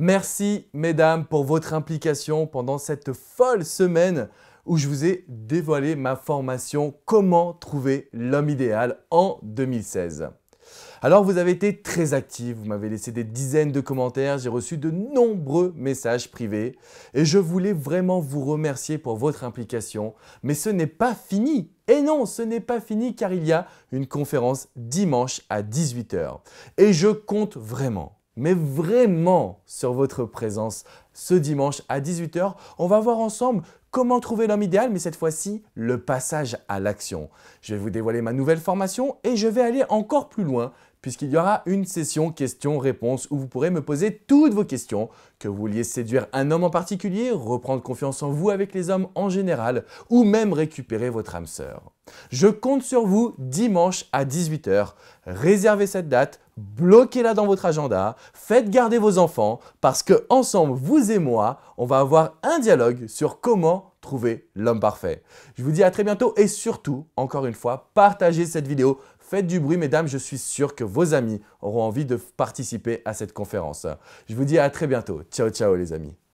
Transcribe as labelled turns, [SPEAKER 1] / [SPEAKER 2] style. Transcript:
[SPEAKER 1] Merci mesdames pour votre implication pendant cette folle semaine où je vous ai dévoilé ma formation Comment trouver l'homme idéal en 2016. Alors vous avez été très actifs, vous m'avez laissé des dizaines de commentaires, j'ai reçu de nombreux messages privés et je voulais vraiment vous remercier pour votre implication. Mais ce n'est pas fini Et non, ce n'est pas fini car il y a une conférence dimanche à 18h. Et je compte vraiment mais vraiment sur votre présence ce dimanche à 18h. On va voir ensemble comment trouver l'homme idéal, mais cette fois-ci le passage à l'action. Je vais vous dévoiler ma nouvelle formation et je vais aller encore plus loin puisqu'il y aura une session questions-réponses où vous pourrez me poser toutes vos questions, que vous vouliez séduire un homme en particulier, reprendre confiance en vous avec les hommes en général, ou même récupérer votre âme sœur. Je compte sur vous dimanche à 18h. Réservez cette date, bloquez-la dans votre agenda, faites garder vos enfants parce que ensemble, vous et moi, on va avoir un dialogue sur comment trouver l'homme parfait. Je vous dis à très bientôt et surtout, encore une fois, partagez cette vidéo, faites du bruit mesdames, je suis sûr que vos amis auront envie de participer à cette conférence. Je vous dis à très bientôt. Ciao ciao les amis.